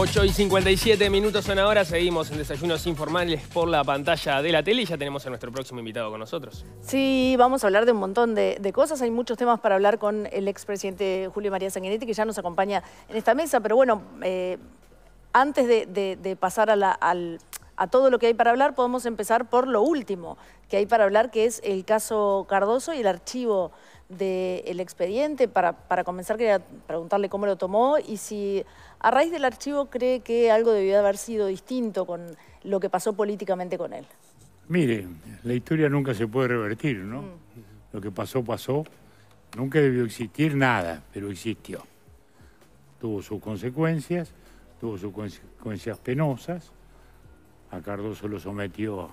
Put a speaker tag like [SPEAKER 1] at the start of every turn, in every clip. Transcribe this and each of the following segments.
[SPEAKER 1] 8 y 57 minutos son ahora, seguimos en Desayunos Informales por la pantalla de la tele y ya tenemos a nuestro próximo invitado con nosotros.
[SPEAKER 2] Sí, vamos a hablar de un montón de, cosas, hay muchos temas para hablar con el expresidente Julio María Sanguinetti que ya nos acompaña en esta mesa, pero bueno, eh, antes de, pasar a, todo lo que hay para hablar, podemos empezar por lo último que hay para hablar, que es el caso Cardoso y el archivo del expediente. Para, para comenzar, quería preguntarle cómo lo tomó y si a raíz del archivo, ¿cree que algo debió haber sido distinto con lo que pasó políticamente con él?
[SPEAKER 3] Mire, la historia nunca se puede revertir, ¿no? Mm. Lo que pasó, pasó. Nunca debió existir nada, pero existió. Tuvo sus consecuencias, tuvo sus consecuencias penosas. A Cardoso lo sometió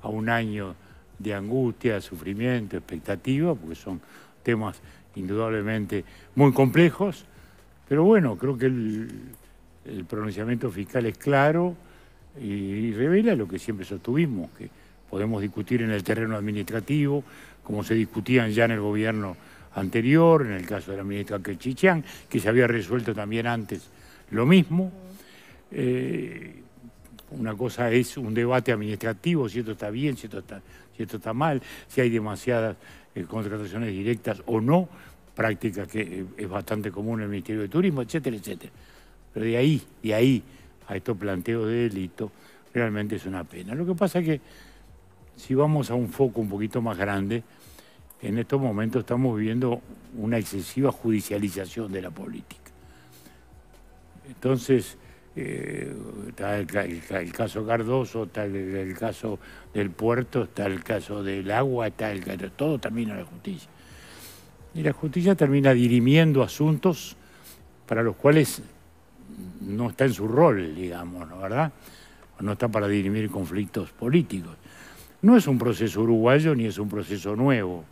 [SPEAKER 3] a un año de angustia, sufrimiento, expectativa, porque son temas indudablemente muy complejos. Pero bueno, creo que el, pronunciamiento fiscal es claro y, revela lo que siempre sostuvimos, que podemos discutir en el terreno administrativo, como se discutían ya en el gobierno anterior, en el caso de la ministra Kechichán, que se había resuelto también antes lo mismo. Eh, una cosa es un debate administrativo, si esto está bien, si esto está, si está mal, si hay demasiadas eh, contrataciones directas o no, práctica que es bastante común en el Ministerio de Turismo, etcétera, etcétera. Pero de ahí, de ahí a estos planteos de delito, realmente es una pena. Lo que pasa es que si vamos a un foco un poquito más grande, en estos momentos estamos viviendo una excesiva judicialización de la política. Entonces, eh, está el, caso Cardoso, está el, caso del puerto, está el caso del agua, está el todo a la justicia. Y la justicia termina dirimiendo asuntos para los cuales no está en su rol, digamos, ¿verdad? No está para dirimir conflictos políticos. No es un proceso uruguayo ni es un proceso nuevo.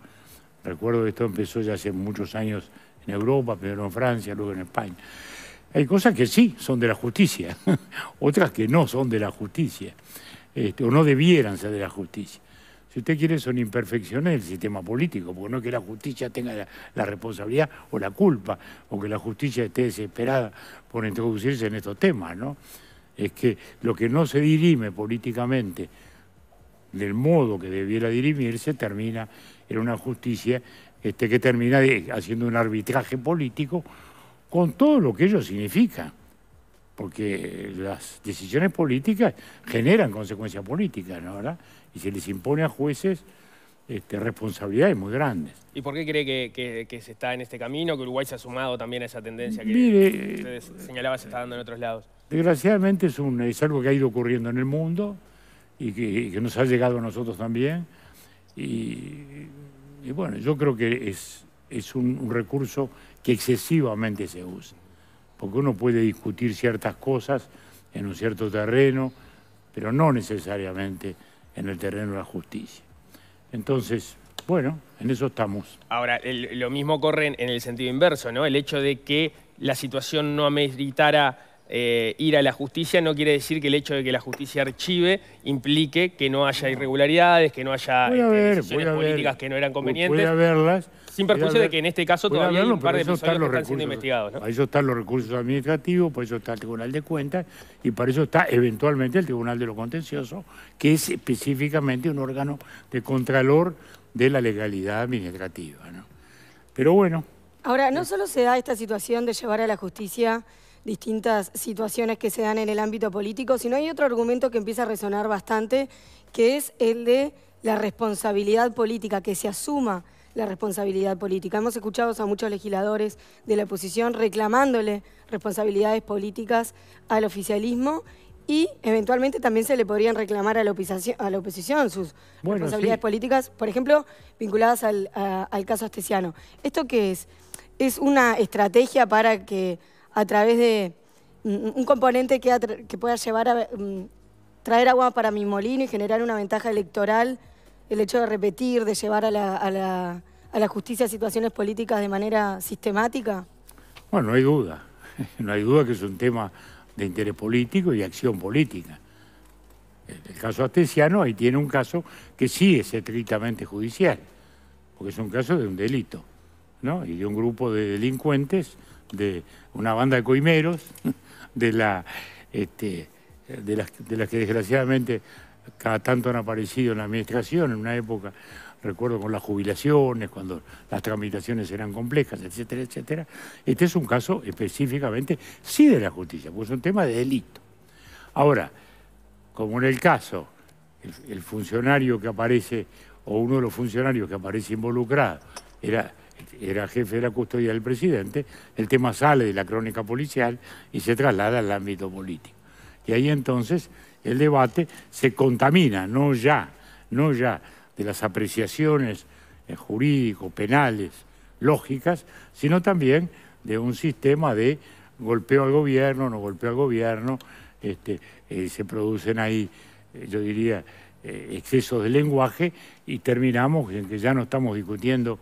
[SPEAKER 3] Recuerdo que esto empezó ya hace muchos años en Europa, primero en Francia, luego en España. Hay cosas que sí son de la justicia, otras que no son de la justicia, este, o no debieran ser de la justicia. Si usted quiere, son imperfecciones del sistema político, porque no es que la justicia tenga la, responsabilidad o la culpa, o que la justicia esté desesperada por introducirse en estos temas, ¿no? Es que lo que no se dirime políticamente del modo que debiera dirimirse termina en una justicia este, que termina haciendo un arbitraje político con todo lo que ello significa porque las decisiones políticas generan consecuencias políticas, ¿no? ¿verdad? Y se les impone a jueces este, responsabilidades muy grandes.
[SPEAKER 1] ¿Y por qué cree que, se está en este camino, que Uruguay se ha sumado también a esa tendencia que Mire, ustedes se está dando en otros lados?
[SPEAKER 3] Desgraciadamente es, un, es algo que ha ido ocurriendo en el mundo y que, nos ha llegado a nosotros también. Y, bueno, yo creo que es, un recurso que excesivamente se usa porque uno puede discutir ciertas cosas en un cierto terreno, pero no necesariamente en el terreno de la justicia. Entonces, bueno, en eso estamos.
[SPEAKER 1] Ahora, lo mismo ocurre en, el sentido inverso, ¿no? El hecho de que la situación no ameritara eh, ir a la justicia no quiere decir que el hecho de que la justicia archive implique que no haya irregularidades, que no haya este, políticas que no eran convenientes. Voy a Sin perjuicio de que en este caso todavía hay un par de ¿no? están
[SPEAKER 3] los recursos administrativos, por eso está el Tribunal de Cuentas y para eso está eventualmente el Tribunal de lo Contencioso, que es específicamente un órgano de contralor de la legalidad administrativa. Pero bueno.
[SPEAKER 4] Ahora, no eh. solo se da esta situación de llevar a la justicia distintas situaciones que se dan en el ámbito político, sino hay otro argumento que empieza a resonar bastante, que es el de la responsabilidad política, que se asuma la responsabilidad política. Hemos escuchado a muchos legisladores de la oposición reclamándole responsabilidades políticas al oficialismo y eventualmente también se le podrían reclamar a la oposición, sus responsabilidades políticas, por ejemplo, vinculadas al, al caso Astesiano. ¿Esto qué es? ¿Es una estrategia para que a través de un componente que, que pueda llevar a mm, traer agua para mi molino y generar una ventaja electoral, el hecho de repetir, de llevar a la, a la, justicia situaciones políticas de manera sistemática?
[SPEAKER 3] Bueno, no hay duda. No hay duda que es un tema de interés político y acción política. El caso Astesiano ahí tiene un caso que sí es estrictamente judicial, porque es un caso de un delito, ¿no? Y de un grupo de delincuentes de una banda de coimeros, de, la, este, de, las, que desgraciadamente cada tanto han aparecido en la administración, en una época, recuerdo con las jubilaciones, cuando las tramitaciones eran complejas, etcétera, etcétera. Este es un caso específicamente, sí de la justicia, porque es un tema de delito. Ahora, como en el caso, el funcionario que aparece, o uno de los funcionarios que aparece involucrado, era era jefe de la custodia del presidente, el tema sale de la crónica policial y se traslada al ámbito político. Y ahí entonces el debate se contamina, no ya, no ya de las apreciaciones eh, jurídicos, penales, lógicas, sino también de un sistema de golpeo al gobierno, no golpeo al gobierno, este, eh, se producen ahí, eh, yo diría, excesos de lenguaje y terminamos en que ya no estamos discutiendo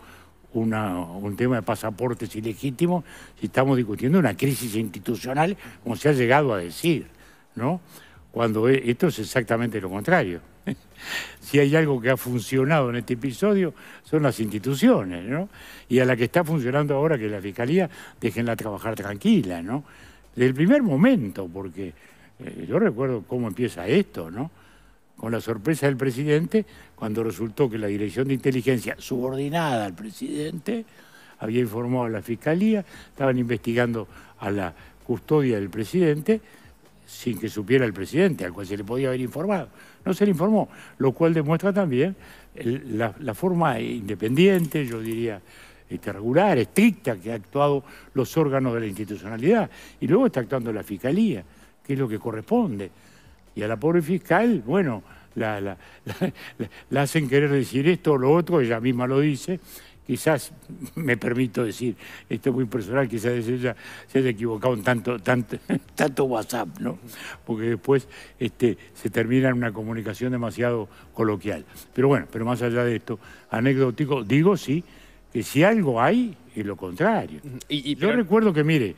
[SPEAKER 3] un tema de pasaportes ilegítimos si estamos discutiendo una crisis institucional, como se ha llegado a decir, ¿no? Cuando e, esto es exactamente lo contrario. si hay algo que ha funcionado en este episodio, son las instituciones, ¿no? Y a la que está funcionando ahora, que es la Fiscalía, déjenla trabajar tranquila, ¿no? Desde el primer momento, porque eh, yo recuerdo cómo empieza esto, ¿no? con la sorpresa del presidente cuando resultó que la Dirección de Inteligencia, subordinada al presidente, había informado a la Fiscalía, estaban investigando a la custodia del presidente sin que supiera el presidente, al cual se le podía haber informado. No se le informó, lo cual demuestra también la, forma independiente, yo diría, este, regular, estricta que han actuado los órganos de la institucionalidad. Y luego está actuando la Fiscalía, que es lo que corresponde. Y a la pobre fiscal, bueno, la, la, hacen querer decir esto o lo otro, ella misma lo dice. Quizás, me permito decir, esto es muy personal, quizás ella se haya equivocado en tanto, tanto, tanto WhatsApp, ¿no? Porque después este, se termina en una comunicación demasiado coloquial. Pero bueno, pero más allá de esto, anecdótico, digo sí, que si algo hay, es lo contrario. Yo recuerdo que, mire,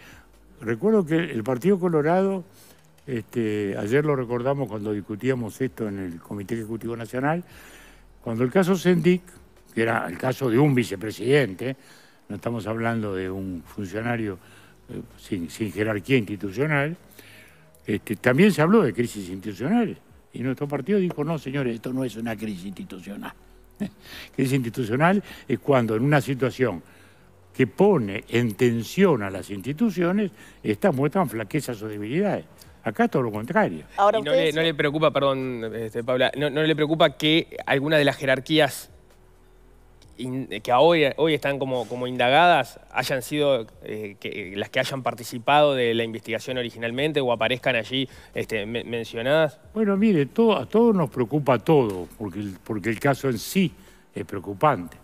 [SPEAKER 3] recuerdo que el Partido Colorado este, ayer lo recordamos cuando discutíamos esto en el Comité Ejecutivo Nacional, cuando el caso Sendic, que era el caso de un vicepresidente, no estamos hablando de un funcionario eh, sin, jerarquía institucional, este, también se habló de crisis institucional. Y nuestro partido dijo, no, señores, esto no es una crisis institucional. crisis institucional es cuando en una situación que pone en tensión a las instituciones, estas muestran flaquezas o debilidades. Acá todo lo contrario.
[SPEAKER 1] no, le, preocupa, perdón, este, Paula, no, le preocupa que alguna de las jerarquías que hoy, hoy están como, como indagadas hayan sido eh, las que hayan participado de la investigación originalmente o aparezcan allí este, mencionadas?
[SPEAKER 3] Bueno, mire, a todos nos preocupa todo, porque porque el caso en sí es preocupante.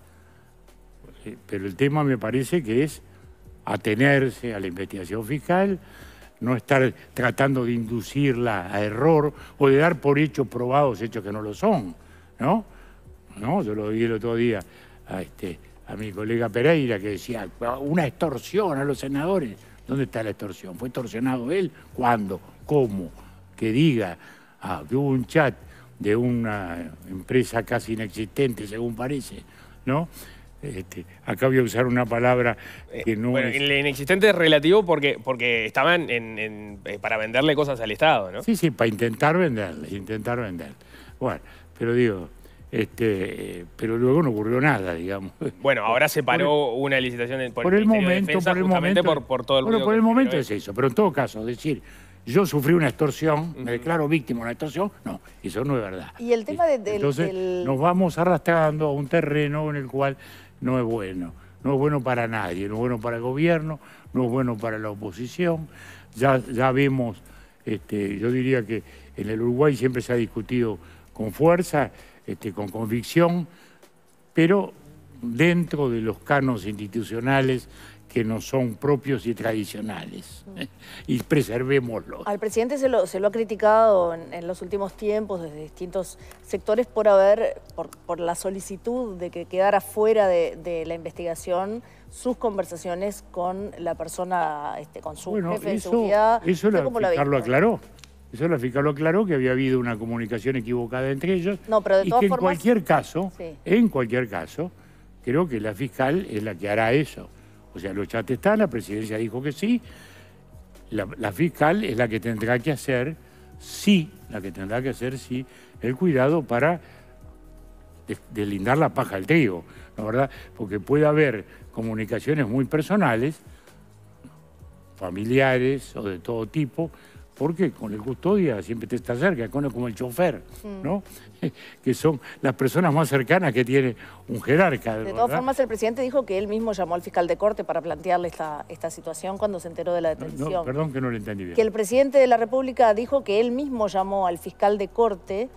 [SPEAKER 3] Eh, pero el tema me parece que es atenerse a la investigación fiscal, no estar tratando de inducirla a error o de dar por hechos probados hechos que no lo son, ¿no? ¿No? Yo lo dije el otro día a, este, a mi colega Pereira que decía, una extorsión a los senadores. ¿Dónde está la extorsión? ¿Fue extorsionado él? ¿Cuándo? ¿Cómo? Que diga ah, que hubo un chat de una empresa casi inexistente, según parece, ¿no? Este, acá voy a usar una palabra eh, que no bueno, El
[SPEAKER 1] inexistente es relativo porque, porque estaban eh, para venderle cosas al Estado, ¿no? Sí, sí,
[SPEAKER 3] para intentar venderle, intentar vender. Bueno, pero digo, este, pero luego no ocurrió nada, digamos. Bueno, ahora se paró
[SPEAKER 1] una licitación por, por el, momento, por el momento, por, todo el bueno, por el momento es eso, pero
[SPEAKER 3] en todo caso, decir, yo sufrí una extorsión, me declaro víctima de una extorsión, no, eso no es verdad.
[SPEAKER 2] Y el tema de, Entonces, nos
[SPEAKER 3] vamos arrastrando a un terreno en el cual no es bueno. No es bueno para nadie, no es bueno para el gobierno, no es bueno para la oposición. Ya, ya vemos, este, yo diría que en el Uruguay siempre se ha discutido con fuerza, este, con convicción, pero dentro de los canos institucionales que no son propios y tradicionales. Y preservémoslo.
[SPEAKER 2] Al presidente se lo, se lo ha criticado en, los últimos tiempos desde distintos sectores por haber, por, la solicitud de que quedara fuera de, la investigación sus conversaciones con la persona, este, con su jefe eso, de seguridad. Eso la, fiscal lo
[SPEAKER 3] aclaró. Eso la fiscal lo aclaró, que había habido una comunicación equivocada entre ellos. No, pero de todas y que en cualquier caso, en cualquier caso, creo que la fiscal es la que hará eso. O sea, los chats están, la presidencia dijo que sí. La, fiscal es la que tendrá que hacer, sí, la que tendrá que hacer, sí, el cuidado para deslindar la paja al trigo, ¿no verdad? Porque puede haber comunicaciones muy personales, familiares o de todo tipo, porque con el custodia siempre te está cerca, como el chofer, mm. ¿no? que son las personas más cercanas que tiene un jerarca. De todas formas,
[SPEAKER 2] el presidente dijo que él mismo llamó al fiscal de corte para plantearle esta, situación cuando se enteró de la detención.
[SPEAKER 3] perdón que no lo entendí bien. Que el
[SPEAKER 2] presidente de la República dijo que él mismo llamó al fiscal de corte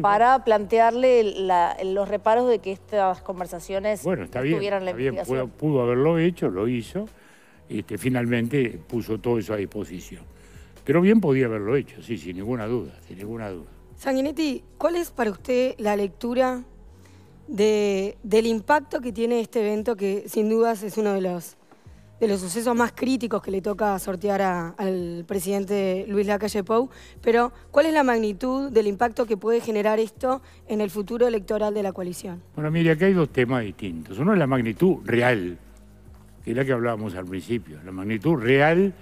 [SPEAKER 2] para plantearle los reparos de que estas conversaciones bueno, está
[SPEAKER 3] pudo, haberlo hecho, lo hizo, y este, finalmente puso todo eso a disposición. Pero bien podía haberlo hecho, sí, sin ninguna duda, sin ninguna duda.
[SPEAKER 4] Sanguinetti, ¿cuál es para usted la lectura del impacto que tiene este evento, que sin dudas es uno de los, de los sucesos más críticos que le toca sortear al presidente Luis Lacalle Pou? Pero, ¿cuál es la magnitud del impacto que puede generar esto en el futuro electoral de la coalición?
[SPEAKER 3] Bueno, mire, aquí hay dos temas distintos. Uno es la magnitud real, que es la que hablábamos al principio. La magnitud real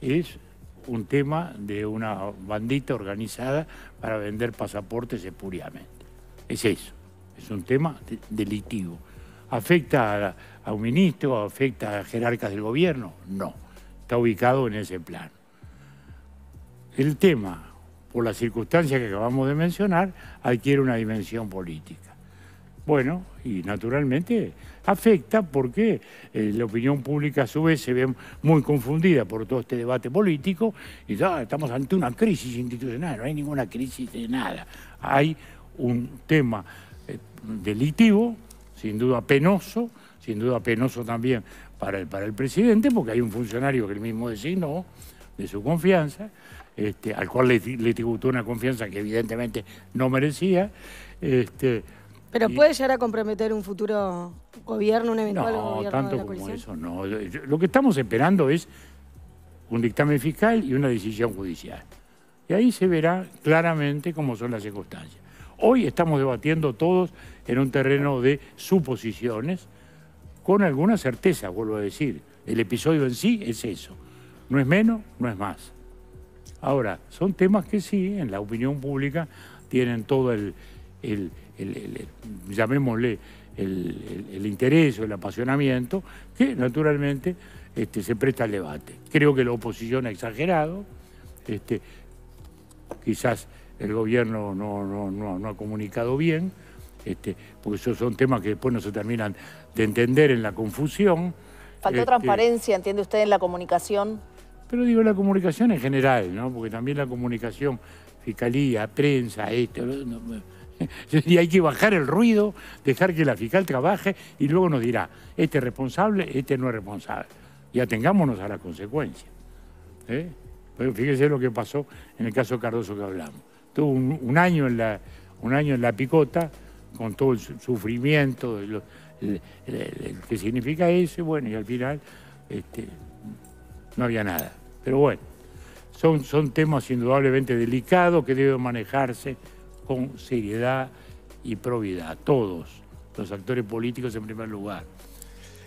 [SPEAKER 3] es un tema de una bandita organizada para vender pasaportes espuriamente. Es eso, es un tema delitivo. delictivo. ¿Afecta a, un ministro, afecta a jerarcas del gobierno? No, está ubicado en ese plano. El tema, por las circunstancias que acabamos de mencionar, adquiere una dimensión política. Bueno, y naturalmente afecta porque eh, la opinión pública a su vez se ve muy confundida por todo este debate político y estamos ante una crisis institucional, no hay ninguna crisis de nada. Hay un tema eh, delictivo, sin duda penoso, sin duda penoso también para el, para el presidente, porque hay un funcionario que él mismo designó de su confianza, este, al cual le, tributó una confianza que evidentemente no merecía. Este,
[SPEAKER 4] pero puede llegar a comprometer un futuro gobierno, un eventual no, gobierno. No, tanto como
[SPEAKER 3] eso, no. Lo que estamos esperando es un dictamen fiscal y una decisión judicial. Y ahí se verá claramente cómo son las circunstancias. Hoy estamos debatiendo todos en un terreno de suposiciones, con alguna certeza, vuelvo a decir. El episodio en sí es eso. No es menos, no es más. Ahora, son temas que sí, en la opinión pública, tienen todo el, el llamémosle el, interés o el apasionamiento, que naturalmente este, se presta al debate. Creo que la oposición ha exagerado, este, quizás el gobierno no, no, ha comunicado bien, este, porque esos son temas que después no se terminan de entender en la confusión. Faltó este, transparencia,
[SPEAKER 2] entiende usted, en la comunicación.
[SPEAKER 3] Pero digo la comunicación en general, ¿no? Porque también la comunicación, fiscalía, prensa, esto, y hay que bajar el ruido, dejar que la fiscal trabaje y luego nos dirá, este es responsable, este no es responsable. Y atengámonos a la consecuencia. ¿Eh? Pero fíjese lo que pasó en el caso Cardoso que hablamos. Tuvo un, año, en la, un año en la picota con todo el sufrimiento que significa eso, bueno, y al final este, no había nada. Pero bueno, son, son temas indudablemente delicados que deben manejarse con seriedad y probidad, todos, los actores políticos en primer lugar.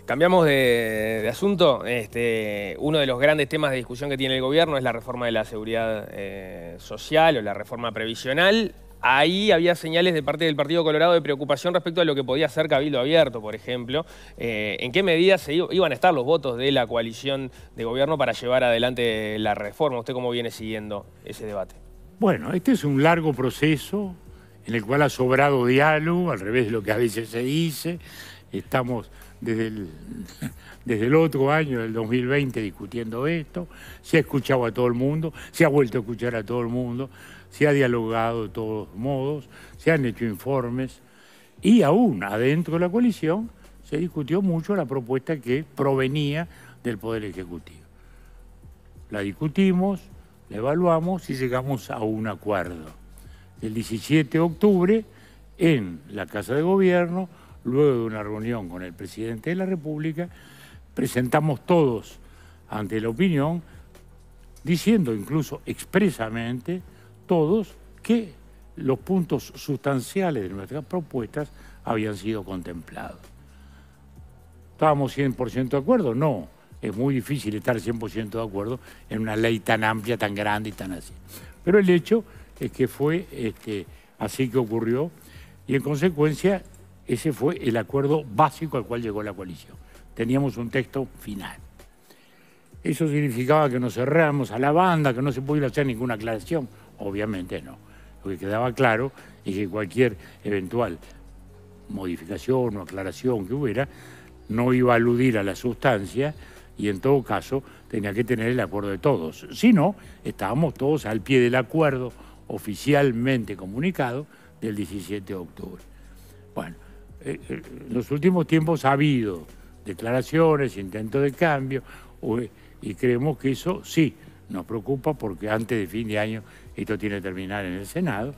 [SPEAKER 3] Cambiamos
[SPEAKER 1] de, asunto. Este, uno de los grandes temas de discusión que tiene el gobierno es la reforma de la seguridad eh, social o la reforma previsional. Ahí había señales de parte del Partido Colorado de preocupación respecto a lo que podía ser Cabildo Abierto, por ejemplo. Eh, ¿En qué medida se iban a estar los votos de la coalición de gobierno para llevar adelante la reforma? ¿Usted cómo viene
[SPEAKER 3] siguiendo ese debate? Bueno, este es un largo proceso en el cual ha sobrado diálogo, al revés de lo que a veces se dice. Estamos desde el, desde el otro año, del 2020, discutiendo esto. Se ha escuchado a todo el mundo, se ha vuelto a escuchar a todo el mundo, se ha dialogado de todos modos, se han hecho informes y aún adentro de la coalición se discutió mucho la propuesta que provenía del Poder Ejecutivo. La discutimos, evaluamos y llegamos a un acuerdo. El 17 de octubre, en la Casa de Gobierno, luego de una reunión con el presidente de la República, presentamos todos ante la opinión, diciendo incluso expresamente todos que los puntos sustanciales de nuestras propuestas habían sido contemplados. ¿Estábamos 100% de acuerdo? No es muy difícil estar 100% de acuerdo en una ley tan amplia, tan grande y tan así. Pero el hecho es que fue este, así que ocurrió y en consecuencia ese fue el acuerdo básico al cual llegó la coalición. Teníamos un texto final. Eso significaba que nos cerramos a la banda, que no se pudiera hacer ninguna aclaración. Obviamente no. Lo que quedaba claro es que cualquier eventual modificación o aclaración que hubiera no iba a aludir a la sustancia, y en todo caso tenía que tener el acuerdo de todos. Si no, estábamos todos al pie del acuerdo oficialmente comunicado del 17 de octubre. Bueno, en eh, eh, los últimos tiempos ha habido declaraciones, intentos de cambio, eh, y creemos que eso sí nos preocupa porque antes de fin de año esto tiene que terminar en el Senado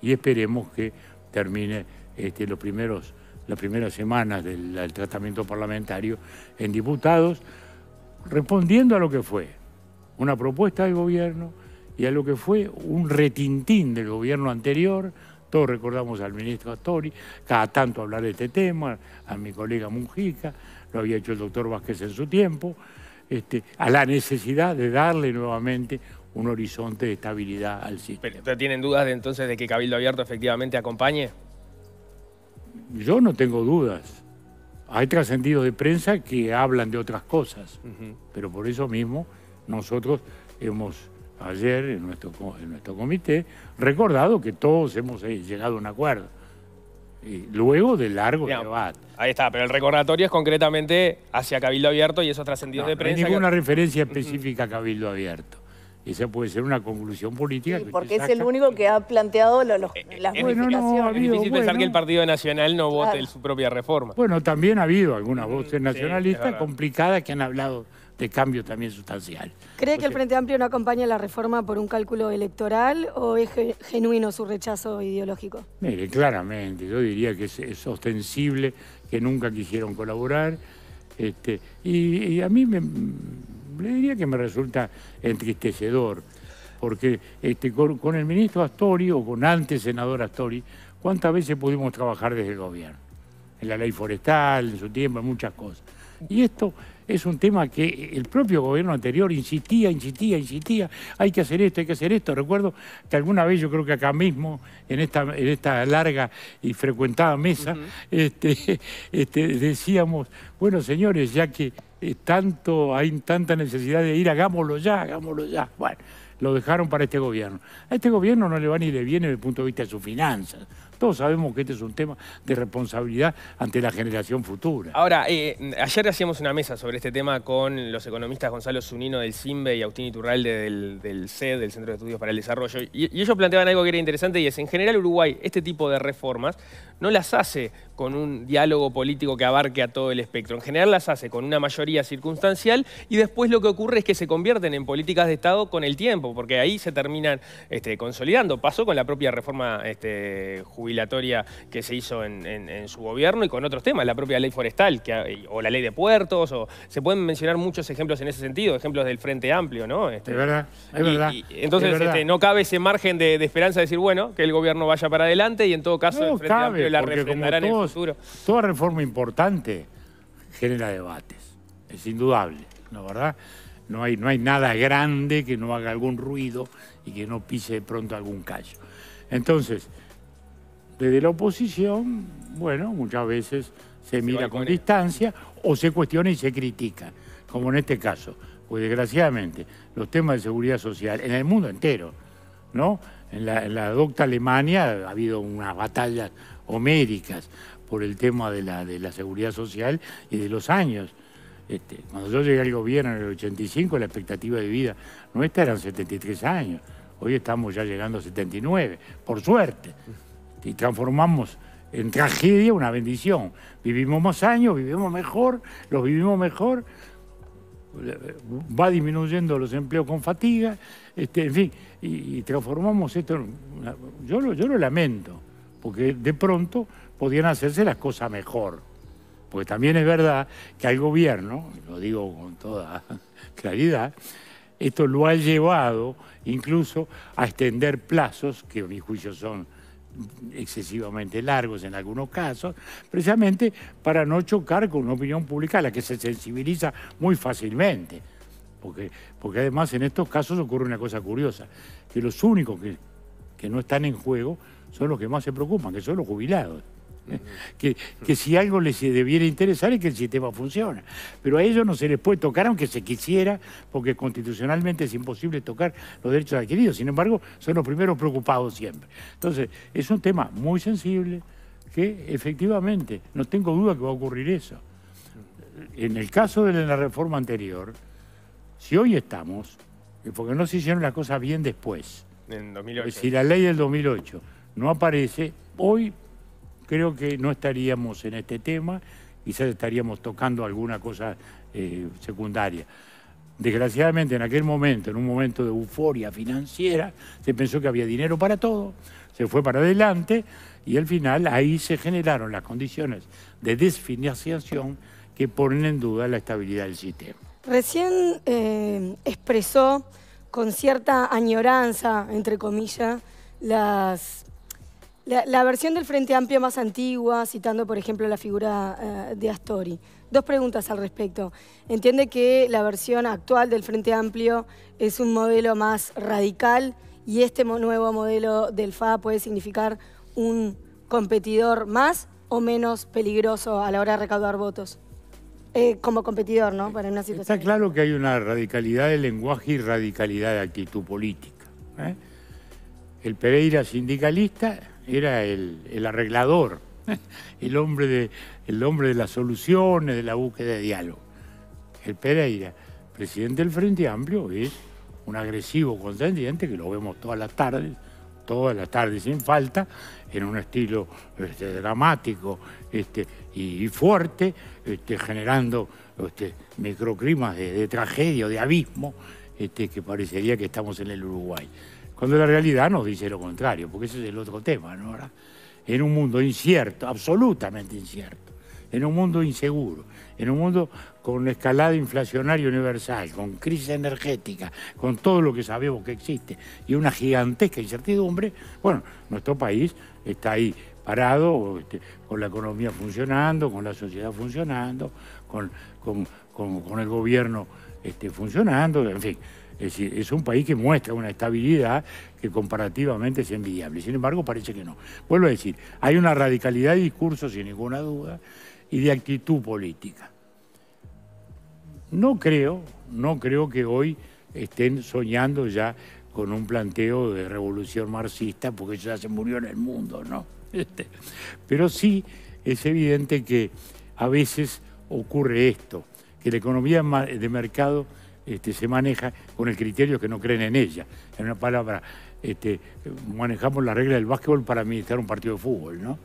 [SPEAKER 3] y esperemos que termine este, los primeros, las primeras semanas del tratamiento parlamentario en diputados respondiendo a lo que fue una propuesta del gobierno y a lo que fue un retintín del gobierno anterior. Todos recordamos al ministro Astori, cada tanto hablar de este tema, a mi colega Mujica, lo había hecho el doctor Vázquez en su tiempo, este, a la necesidad de darle nuevamente un horizonte de estabilidad al sistema.
[SPEAKER 1] ¿Pero ¿ustedes tienen dudas entonces de que Cabildo Abierto efectivamente acompañe?
[SPEAKER 3] Yo no tengo dudas. Hay trascendidos de prensa que hablan de otras cosas, pero por eso mismo nosotros hemos ayer en nuestro, en nuestro comité recordado que todos hemos eh, llegado a un acuerdo. Y luego de largo debate.
[SPEAKER 1] Ahí está, pero el recordatorio es concretamente hacia Cabildo
[SPEAKER 3] Abierto y esos trascendidos de prensa. No hay ninguna referencia específica a Cabildo Abierto. Esa puede ser una conclusión política. porque es el
[SPEAKER 2] único que ha planteado eh, las eh, modificaciones. es difícil
[SPEAKER 3] pensar
[SPEAKER 1] que el Partido Nacional no vote en su propia reforma.
[SPEAKER 3] Bueno, también ha habido algunas voces nacionalistas complicadas que han hablado de cambio también sustancial.
[SPEAKER 4] ¿Cree que el Frente Amplio no acompaña la reforma por un cálculo electoral o es genuino su rechazo ideológico?
[SPEAKER 3] Mire, claramente, yo diría que es, ostensible, que nunca quisieron colaborar. Este, y a mí me, le diría que me resulta entristecedor, porque este, con, el ministro Astori o con antes senador Astori, ¿cuántas veces pudimos trabajar desde el gobierno? En la ley forestal, en su tiempo, en muchas cosas. Y esto es un tema que el propio gobierno anterior insistía, insistía, insistía, hay que hacer esto, hay que hacer esto. Recuerdo que alguna vez, yo creo que acá mismo, en esta, en esta larga y frecuentada mesa, este, este, decíamos, bueno, señores, ya que eh, tanto, hay tanta necesidad de ir, hagámoslo ya, hagámoslo ya. Bueno, lo dejaron para este gobierno. A este gobierno no le va ni le viene desde el punto de vista de sus finanzas. Todos sabemos que este es un tema de responsabilidad ante la generación futura.
[SPEAKER 1] Ahora, eh, ayer hacíamos una mesa sobre este tema con los economistas Gonzalo Zunino del CIMBE y Agustín Iturralde del, CED, del Centro de Estudios para el Desarrollo, y, ellos planteaban algo que era interesante y es, en general Uruguay, este tipo de reformas no las hace con un diálogo político que abarque a todo el espectro. En general las hace con una mayoría circunstancial y después lo que ocurre es que se convierten en políticas de Estado con el tiempo, porque ahí se terminan este, consolidando. Pasó con la propia reforma este, que se hizo en, su gobierno y con otros temas, la propia ley forestal o la ley de puertos, o se pueden mencionar muchos ejemplos en ese sentido, ejemplos del Frente Amplio, ¿no? Este, es verdad, entonces este, no cabe ese margen de, esperanza de decir, bueno, que el gobierno vaya para adelante y en todo caso el Frente Amplio la refrendará en el
[SPEAKER 3] futuro. Toda reforma importante genera debates, es indudable, ¿no verdad? No hay, no hay nada grande que no haga algún ruido y que no pise de pronto algún callo. Entonces, desde la oposición, bueno, muchas veces se, mira con distancia o se cuestiona y se critica, como en este caso. Pues desgraciadamente, los temas de seguridad social en el mundo entero, ¿no? En la, docta Alemania ha habido unas batallas homéricas por el tema de la, de la seguridad social y de los años. Este, cuando yo llegué al gobierno en el 85, la expectativa de vida nuestra eran 73 años. Hoy estamos ya llegando a 79, por suerte y transformamos en tragedia una bendición. Vivimos más años, vivimos mejor, los vivimos mejor, va disminuyendo los empleos con fatiga, este, en fin, y, transformamos esto en yo, lo, yo lo lamento, porque de pronto podían hacerse las cosas mejor. Porque también es verdad que al gobierno, lo digo con toda claridad, esto lo ha llevado incluso a extender plazos que a mi juicio son excesivamente largos en algunos casos, precisamente para no chocar con una opinión pública a la que se sensibiliza muy fácilmente. Porque, porque además en estos casos ocurre una cosa curiosa, que los únicos que, que no están en juego son los que más se preocupan, que son los jubilados. que, que, si algo les debiera interesar es que el sistema funciona. Pero a ellos no se les puede tocar, aunque se quisiera, porque constitucionalmente es imposible tocar los derechos adquiridos. Sin embargo, son los primeros preocupados siempre. Entonces, es un tema muy sensible que efectivamente, no tengo duda que va a ocurrir eso. En el caso de la reforma anterior, si hoy estamos, eh, porque no se hicieron las cosas bien después, si la ley del 2008 no aparece, hoy creo que no estaríamos en este tema, quizás estaríamos tocando alguna cosa eh, secundaria. Desgraciadamente en aquel momento, en un momento de euforia financiera, se pensó que había dinero para todo, se fue para adelante y al final ahí se generaron las condiciones de desfinanciación que ponen en duda la estabilidad del sistema.
[SPEAKER 4] Recién eh, expresó con cierta añoranza, entre comillas, las la, versión del Frente Amplio más antigua, citando por ejemplo la figura eh, de Astori. Dos preguntas al respecto. ¿Entiende que la versión actual del Frente Amplio es un modelo más radical y este nuevo modelo del FA puede significar un competidor más o menos peligroso a la hora de recaudar votos? Eh, como competidor, ¿no? Para una situación.
[SPEAKER 3] Está claro que hay una radicalidad de lenguaje y radicalidad de actitud política. ¿eh? El Pereira sindicalista era el, arreglador, el hombre, de, el hombre de las soluciones, de la búsqueda de diálogo. El Pereira, presidente del Frente Amplio, es un agresivo contendiente que lo vemos todas las tardes, todas las tardes sin falta, en un estilo este, dramático este, y, fuerte, este, generando este, microclimas de, tragedia de abismo, que parecería que estamos en el Uruguay cuando la realidad nos dice lo contrario, porque ese es el otro tema, ¿no? En un mundo incierto, absolutamente incierto, en un mundo inseguro, en un mundo con una escalada inflacionaria universal, con crisis energética, con todo lo que sabemos que existe y una gigantesca incertidumbre, bueno, nuestro país está ahí parado, este, con la economía funcionando, con la sociedad funcionando, con, el gobierno este, funcionando, en fin. Es decir, es un país que muestra una estabilidad que comparativamente es envidiable. Sin embargo, parece que no. Vuelvo a decir, hay una radicalidad de discurso, sin ninguna duda, y de actitud política. No creo, no creo que hoy estén soñando ya con un planteo de revolución marxista, porque eso ya se murió en el mundo, ¿no? Este. pero sí es evidente que a veces ocurre esto, que la economía de mercado este, se maneja con el criterio que no creen en ella. En una palabra, este, manejamos la regla del básquetbol para administrar un partido de fútbol, ¿no?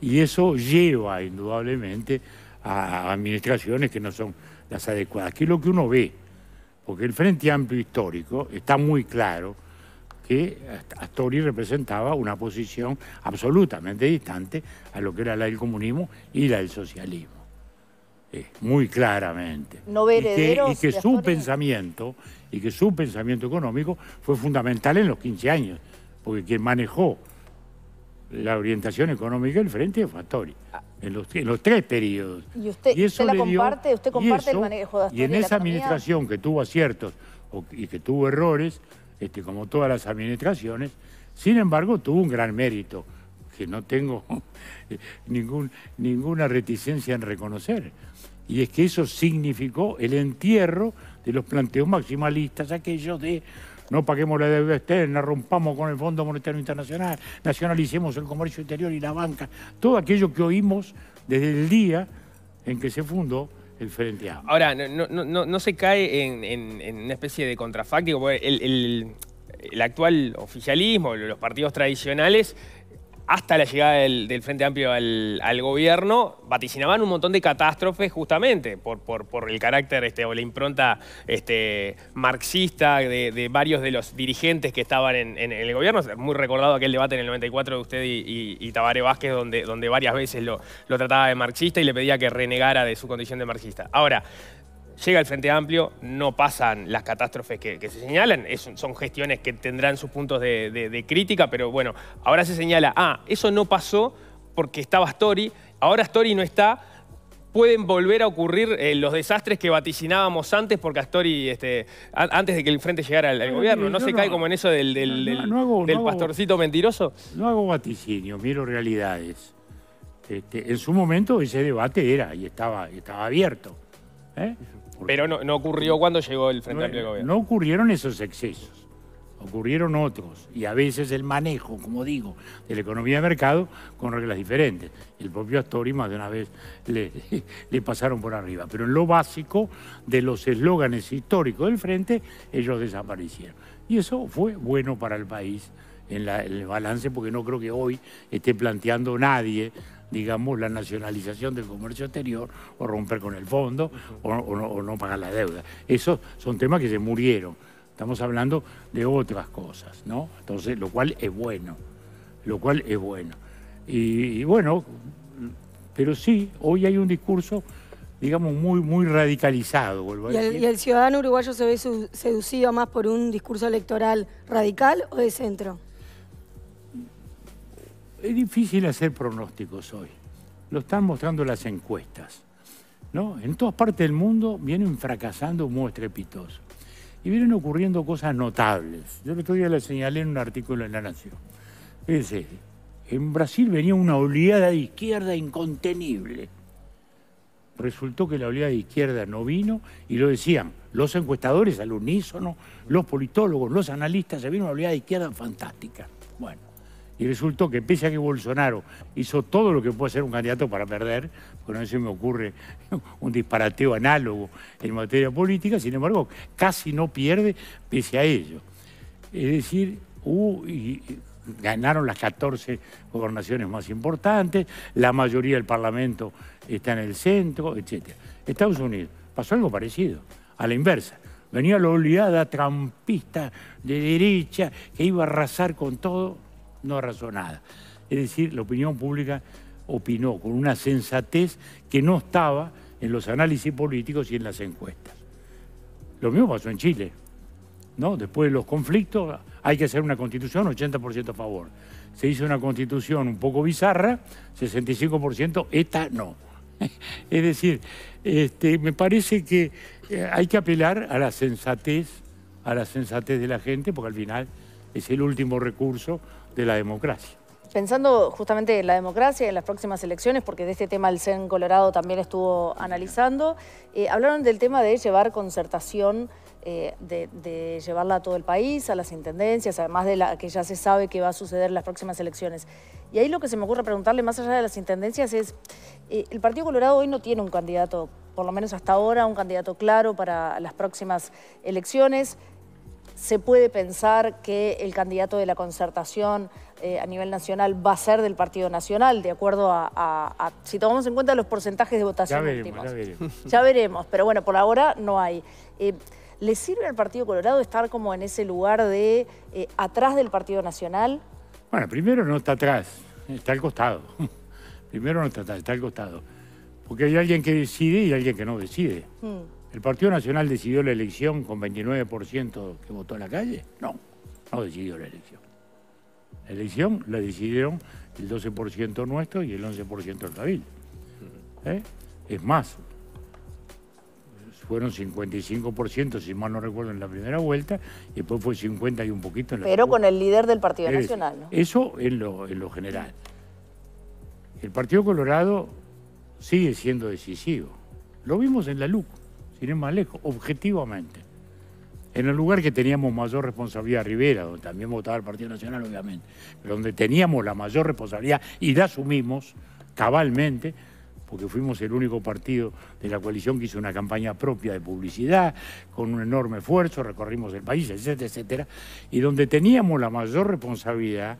[SPEAKER 3] Y eso lleva indudablemente a administraciones que no son las adecuadas, que es lo que uno ve, porque el Frente Amplio Histórico está muy claro que Astori representaba una posición absolutamente distante a lo que era la del comunismo y la del socialismo muy claramente. y que, su pensamiento, y que su pensamiento económico fue fundamental en los 15 años, porque quien manejó la orientación económica del frente fue Astori. En los, tres periodos.
[SPEAKER 2] ¿Y usted, comparte? el manejo de Y en esa administración
[SPEAKER 3] que tuvo aciertos y que tuvo errores, este, como todas las administraciones, sin embargo tuvo un gran mérito que no tengo ninguna reticencia en reconocer y es que eso significó el entierro de los planteos maximalistas, aquellos de no paguemos la deuda externa, rompamos con el Fondo Monetario Internacional, nacionalicemos el comercio interior y la banca, todo aquello que oímos desde el día en que se fundó el Frente Amplio.
[SPEAKER 1] Ahora, no, se cae en, una especie de contrafaque, porque el, el actual oficialismo, los partidos tradicionales, hasta la llegada del, Frente Amplio al, gobierno, vaticinaban un montón de catástrofes justamente por, el carácter este, o la impronta este, marxista de, varios de los dirigentes que estaban en, el gobierno. Muy recordado aquel debate en el 94 de usted y, y, Vázquez, donde, varias veces lo, trataba de marxista y le pedía que renegara de su condición de marxista. Ahora, llega el Frente Amplio, no pasan las catástrofes que, se señalan, son gestiones que tendrán sus puntos de, crítica, pero bueno, ahora se señala, ah, eso no pasó porque estaba Story, ahora Story no está, pueden volver a ocurrir eh, los desastres que vaticinábamos antes porque Astori, este, antes de que el frente llegara al, gobierno, ¿no se cae como en eso del, pastorcito
[SPEAKER 3] mentiroso? No hago vaticinio, miro realidades. Este, en su momento ese debate era y estaba, estaba abierto. ¿eh?
[SPEAKER 1] Pero no, ocurrió cuando llegó el Frente no, Amplio Gobierno.
[SPEAKER 3] No ocurrieron esos excesos, ocurrieron otros. Y a veces el manejo, como digo, de la economía de mercado con reglas diferentes. El propio Astori más de una vez le, pasaron por arriba. Pero en lo básico de los eslóganes históricos del Frente, ellos desaparecieron. Y eso fue bueno para el país en el balance, porque no creo que hoy esté planteando nadie digamos, la nacionalización del comercio exterior o romper con el fondo o, no, pagar la deuda. Esos son temas que se murieron. Estamos hablando de otras cosas, ¿no? Entonces, lo cual es bueno, lo cual es bueno. Y, bueno, pero sí, hoy hay un discurso, digamos, muy, muy radicalizado. ¿Y el
[SPEAKER 4] ciudadano uruguayo se ve seducido más por un discurso electoral radical o de centro?
[SPEAKER 3] Es difícil hacer pronósticos hoy. Lo están mostrando las encuestas. ¿no? En todas partes del mundo vienen fracasando muy estrepitosos. Y vienen ocurriendo cosas notables. Yo el otro día le señalé en un artículo en La Nación. Fíjense, en Brasil venía una oleada de izquierda incontenible. Resultó que la oleada de izquierda no vino y lo decían los encuestadores al unísono, los politólogos, los analistas, se vino una oleada de izquierda fantástica. Bueno, y resultó que pese a que Bolsonaro hizo todo lo que puede hacer un candidato para perder, porque no se me ocurre un disparateo análogo en materia política, sin embargo, casi no pierde pese a ello. Es decir, ganaron las 14 gobernaciones más importantes, la mayoría del Parlamento está en el centro, etc. Estados Unidos pasó algo parecido, a la inversa. Venía la oleada trampista de derecha que iba a arrasar con todo no razonada. Es decir, la opinión pública opinó con una sensatez que no estaba en los análisis políticos y en las encuestas. Lo mismo pasó en Chile. ¿no? Después de los conflictos hay que hacer una constitución 80% a favor. Se hizo una constitución un poco bizarra, 65%, esta no. Es decir, este, me parece que eh, hay que apelar a la sensatez, a la sensatez de la gente, porque al final es el último recurso de la democracia.
[SPEAKER 2] Pensando justamente en la democracia, en las próximas elecciones, porque de este tema el CEN Colorado también estuvo analizando, eh, hablaron del tema de llevar concertación, eh, de, llevarla a todo el país, a las intendencias, además de la que ya se sabe que va a suceder en las próximas elecciones. Y ahí lo que se me ocurre preguntarle, más allá de las intendencias, es, eh, el Partido Colorado hoy no tiene un candidato, por lo menos hasta ahora, un candidato claro para las próximas elecciones se puede pensar que el candidato de la concertación eh, a nivel nacional va a ser del Partido Nacional, de acuerdo a, si tomamos en cuenta los porcentajes de votación ya veremos, Ya veremos. ya veremos, pero bueno, por ahora no hay. Eh, ¿Le sirve al Partido Colorado estar como en ese lugar de eh, atrás del Partido Nacional?
[SPEAKER 3] Bueno, primero no está atrás, está al costado. primero no está atrás, está al costado. Porque hay alguien que decide y alguien que no decide. Hmm. ¿El Partido Nacional decidió la elección con 29% que votó en la calle? No, no decidió la elección. La elección la decidieron el 12% nuestro y el 11% del ¿eh? Es más, fueron 55%, si mal no recuerdo, en la primera vuelta, y después fue 50 y un poquito en la Pero con el líder del Partido Nacional, ¿no? Eso en lo, en lo general. El Partido Colorado sigue siendo decisivo. Lo vimos en la LUC sin más lejos, objetivamente. En el lugar que teníamos mayor responsabilidad, Rivera, donde también votaba el Partido Nacional, obviamente, pero donde teníamos la mayor responsabilidad y la asumimos cabalmente, porque fuimos el único partido de la coalición que hizo una campaña propia de publicidad, con un enorme esfuerzo, recorrimos el país, etcétera, etcétera, y donde teníamos la mayor responsabilidad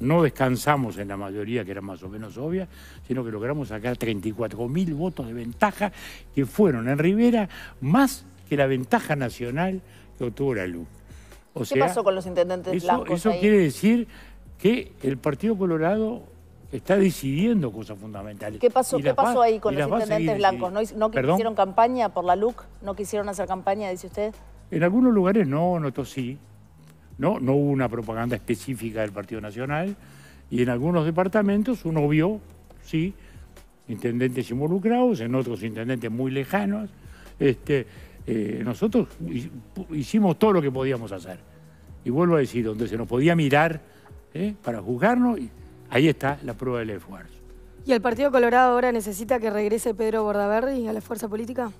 [SPEAKER 3] no descansamos en la mayoría, que era más o menos obvia, sino que logramos sacar mil votos de ventaja que fueron en Rivera más que la ventaja nacional que obtuvo la LUC. ¿Qué pasó con los intendentes blancos Eso quiere decir que el Partido Colorado está decidiendo cosas fundamentales. ¿Qué pasó, ahí con los intendentes blancos? ¿No, no hicieron
[SPEAKER 2] campaña por la LUC? ¿No quisieron hacer campaña, dice usted?
[SPEAKER 3] En algunos lugares no, en otros sí. ¿no? No hubo una propaganda específica del Partido Nacional y en algunos departamentos uno vio, sí, intendentes involucrados, en otros intendentes muy lejanos. Este, eh, nosotros hicimos todo lo que podíamos hacer. Y vuelvo a decir, donde se nos podía mirar ¿eh? para juzgarnos, ahí está la prueba del esfuerzo.
[SPEAKER 4] ¿Y el Partido Colorado ahora necesita que regrese Pedro Bordaberry a la fuerza política?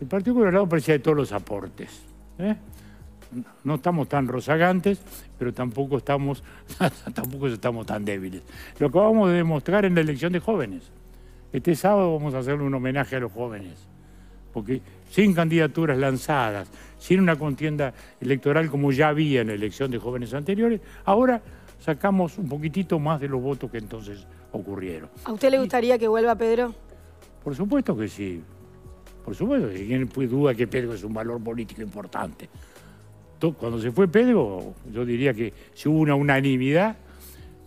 [SPEAKER 3] El Partido Colorado precisa de todos los aportes. ¿eh? no estamos tan rozagantes, pero tampoco estamos, tampoco estamos tan débiles. Lo acabamos de demostrar en la elección de jóvenes. Este sábado vamos a hacerle un homenaje a los jóvenes, porque sin candidaturas lanzadas, sin una contienda electoral como ya había en la elección de jóvenes anteriores, ahora sacamos un poquitito más de los votos que entonces ocurrieron.
[SPEAKER 4] ¿A usted le gustaría que vuelva Pedro?
[SPEAKER 3] Por supuesto que sí. Por supuesto, si quien duda que Pedro es un valor político importante cuando se fue Pedro, yo diría que si hubo una unanimidad,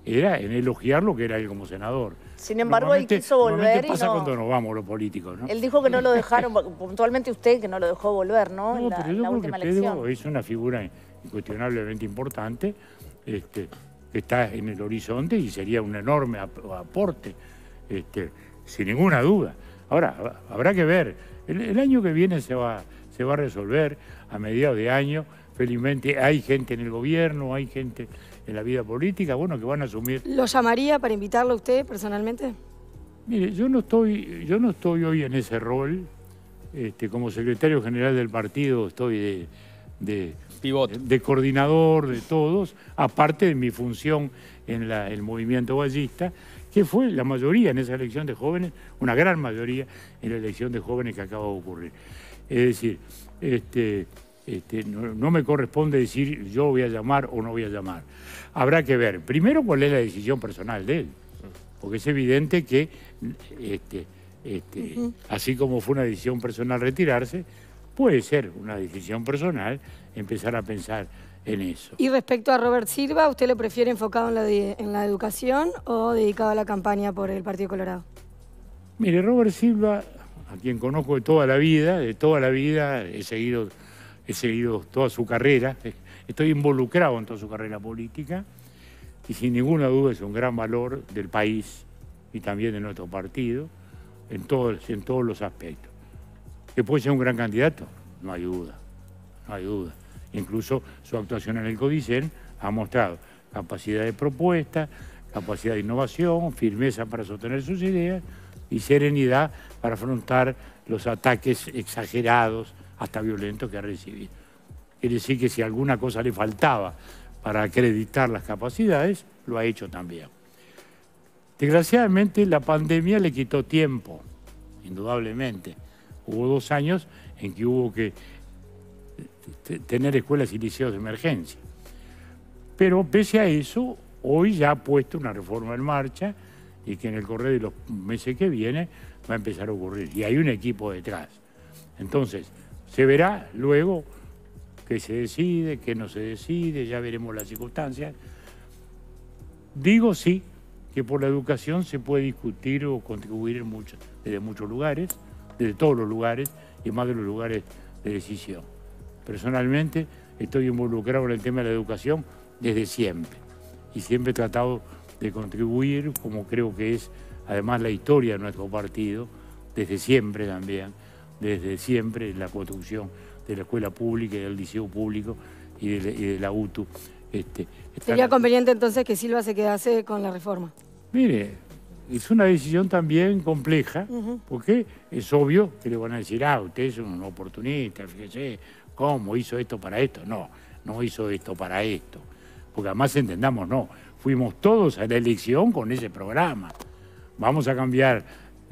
[SPEAKER 3] era en elogiarlo, que era él como senador.
[SPEAKER 2] Sin embargo, él quiso volver. ¿Qué pasa cuando
[SPEAKER 3] nos vamos los políticos? Él
[SPEAKER 2] dijo que no lo dejaron, puntualmente usted que no lo dejó volver, ¿no? pero yo que Pedro
[SPEAKER 3] es una figura incuestionablemente importante, este, que está en el horizonte y sería un enorme aporte, este, sin ninguna duda. Ahora, habrá que ver. El, año que viene se va, se va a resolver a mediados de año felizmente hay gente en el gobierno, hay gente en la vida política, bueno, que van a asumir.
[SPEAKER 4] ¿Lo llamaría para invitarlo a usted personalmente?
[SPEAKER 3] Mire, yo no estoy, yo no estoy hoy en ese rol. Este, como secretario general del partido estoy de, de, coordinador de todos, aparte de mi función en el movimiento ballista, que fue la mayoría en esa elección de jóvenes, una gran mayoría en la elección de jóvenes que acaba de ocurrir. Es decir, este, este, no, me corresponde decir yo voy a llamar o no voy a llamar. Habrá que ver, primero, cuál es la decisión personal de él, porque es evidente que, este, este, así como fue una decisión personal retirarse, puede ser una decisión personal empezar a pensar en eso.
[SPEAKER 4] Y respecto a Robert Silva, ¿usted lo prefiere enfocado en la, en la educación o dedicado a la campaña por el Partido Colorado?
[SPEAKER 3] Mire, Robert Silva, a quien conozco de toda la vida, de toda la vida, he seguido he seguido toda su carrera, estoy involucrado en toda su carrera política y sin ninguna duda es un gran valor del país y también de nuestro partido en todos, en todos los aspectos. Que puede ser un gran candidato, no hay duda, no hay duda. Incluso su actuación en el Codicen ha mostrado capacidad de propuesta, capacidad de innovación, firmeza para sostener sus ideas y serenidad para afrontar los ataques exagerados hasta violento que ha recibido. Quiere decir que si alguna cosa le faltaba para acreditar las capacidades, lo ha hecho también. Desgraciadamente la pandemia le quitó tiempo, indudablemente. Hubo dos años en que hubo que eh, tener escuelas y liceos de emergencia. Pero pese a eso, hoy ya ha puesto una reforma en marcha y que en el correr de los meses que viene va a empezar a ocurrir. Y hay un equipo detrás. Entonces, se verá luego que se decide, que no se decide, ya veremos las circunstancias. Digo sí que por la educación se puede discutir o contribuir desde muchos lugares, desde todos los lugares y más de los lugares de decisión. Personalmente estoy involucrado en el tema de la educación desde siempre y siempre he tratado de contribuir, como creo que es además la historia de nuestro partido, desde siempre también desde siempre en la construcción de la escuela pública y del liceo público y de, la UTU. Este, ¿Sería conveniente
[SPEAKER 4] entonces que Silva se quedase con la reforma?
[SPEAKER 3] Mire, es una decisión también compleja, porque es obvio que le van a decir, ah, usted es un oportunista, fíjese, ¿cómo hizo esto para esto? No, no hizo esto para esto. Porque además entendamos, no, fuimos todos a la elección con ese programa. Vamos a cambiar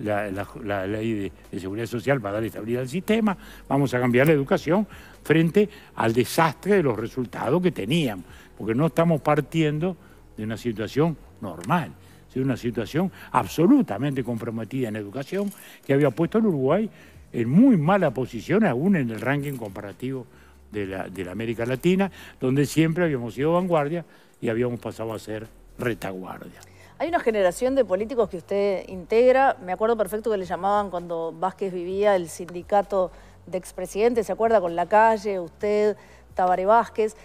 [SPEAKER 3] la, ley de, seguridad social para a dar estabilidad al sistema, vamos a cambiar la educación frente al desastre de los resultados que teníamos, porque no estamos partiendo de una situación normal, de una situación absolutamente comprometida en educación que había puesto al Uruguay en muy mala posición aún en el ranking comparativo de la, de la, América Latina, donde siempre habíamos sido vanguardia y habíamos pasado a ser retaguardia.
[SPEAKER 2] Hay una generación de políticos que usted integra, me acuerdo perfecto que le llamaban cuando Vázquez vivía el sindicato de expresidentes, ¿se acuerda? Con la calle, usted, Tabaré Vázquez.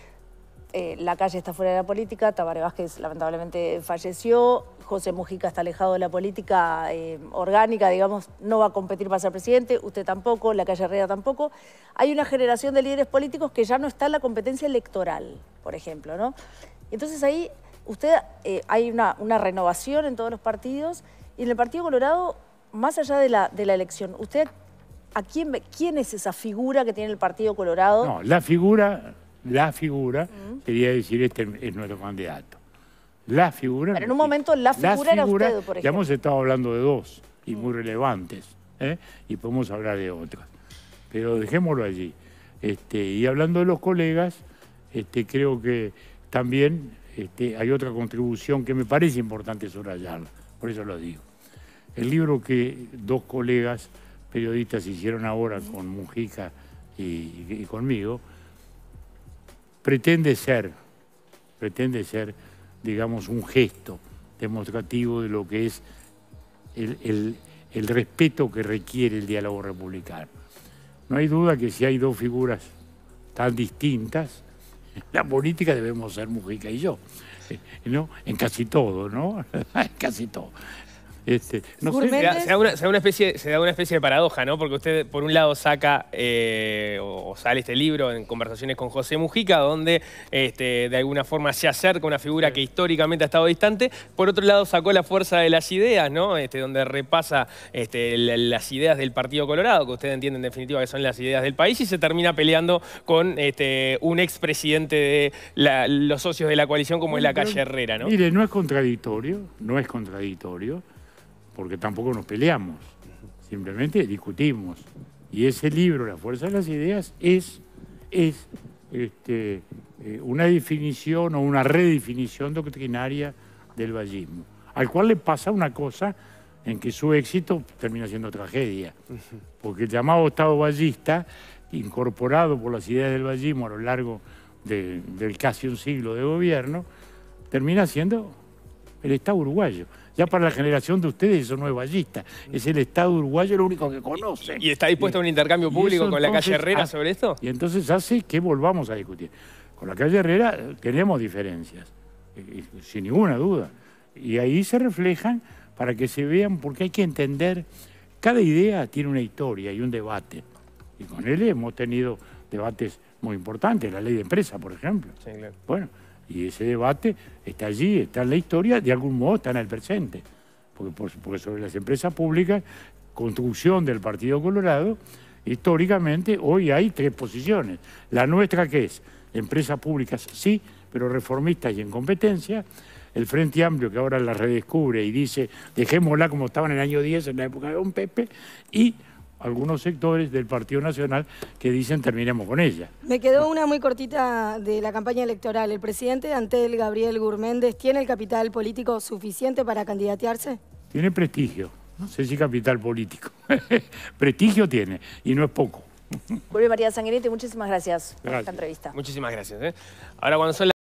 [SPEAKER 2] Eh, la calle está fuera de la política, Tabaré Vázquez lamentablemente falleció, José Mujica está alejado de la política eh, orgánica, digamos, no va a competir para ser presidente, usted tampoco, la calle Herrera tampoco. Hay una generación de líderes políticos que ya no está en la competencia electoral, por ejemplo, ¿no? Entonces ahí usted eh, hay una, renovación en todos los partidos y en el Partido Colorado, más allá de la, elección, ¿usted a quién, quién es esa figura que tiene el Partido Colorado? No,
[SPEAKER 3] la figura, la figura, quería decir, este es nuestro candidato. La figura... Pero en un
[SPEAKER 2] momento la figura, era usted, por ejemplo. Ya hemos
[SPEAKER 3] estado hablando de dos y muy relevantes, ¿eh? y podemos hablar de otras. Pero dejémoslo allí. Este, y hablando de los colegas, este, creo que también este, hay otra contribución que me parece importante subrayarla, por eso lo digo. El libro que dos colegas periodistas hicieron ahora con Mujica y, conmigo, pretende ser, pretende ser, digamos, un gesto demostrativo de lo que es el, respeto que requiere el diálogo republicano. No hay duda que si hay dos figuras tan distintas, la política debemos ser Mujica y yo, ¿no? En casi todo, ¿no? en casi todo. Este, no se,
[SPEAKER 1] da, una, especie, se da una especie de paradoja, ¿no? Porque usted, por un lado, saca eh, o, sale este libro en conversaciones con José Mujica, donde este, de alguna forma se acerca una figura que históricamente ha estado distante. Por otro lado, sacó la fuerza de las ideas, ¿no? Este, donde repasa este, las ideas del Partido Colorado, que usted entiende en definitiva que son las ideas del país, y se termina peleando con este, un expresidente de los socios de la coalición, como es la calle Herrera, ¿no? Mire,
[SPEAKER 3] no es contradictorio, no es contradictorio porque tampoco nos peleamos, simplemente discutimos. Y ese libro, La Fuerza de las Ideas, es, es este, eh, una definición o una redefinición doctrinaria del vallismo, al cual le pasa una cosa en que su éxito termina siendo tragedia, porque el llamado Estado vallista, incorporado por las ideas del vallismo a lo largo del casi un siglo de gobierno, termina siendo el Estado uruguayo. Ya para la generación de ustedes eso no es vallista, es el Estado uruguayo lo único que
[SPEAKER 1] conoce. ¿Y está dispuesto a un intercambio público con la calle Herrera sobre
[SPEAKER 3] esto? Y entonces hace que volvamos a discutir. Con la calle Herrera eh, tenemos diferencias, eh, eh, sin ninguna duda. Y ahí se reflejan para que se vean, porque hay que entender, cada idea tiene una historia y un debate. Y con él hemos tenido debates muy importantes, la ley de empresa, por ejemplo. Sí, Bueno, y ese debate está allí, está en la historia, de algún modo está en el presente. Porque, sobre las empresas públicas, construcción del Partido Colorado, históricamente hoy hay tres posiciones. La nuestra que es empresas públicas sí, pero reformistas y en competencia. El Frente Amplio que ahora la redescubre y dice dejémosla como estaba en el año 10 en la época de Don Pepe. Y algunos sectores del Partido Nacional que dicen terminemos con ella.
[SPEAKER 4] Me quedó una muy cortita de la campaña electoral. ¿El presidente Antel Gabriel Gurméndez tiene el capital político suficiente para candidatearse?
[SPEAKER 3] Tiene prestigio, no sé si capital político. prestigio tiene y no es poco.
[SPEAKER 2] Julio María Sanguinetti, muchísimas gracias, por esta entrevista.
[SPEAKER 1] Muchísimas gracias. ¿eh?
[SPEAKER 3] Ahora cuando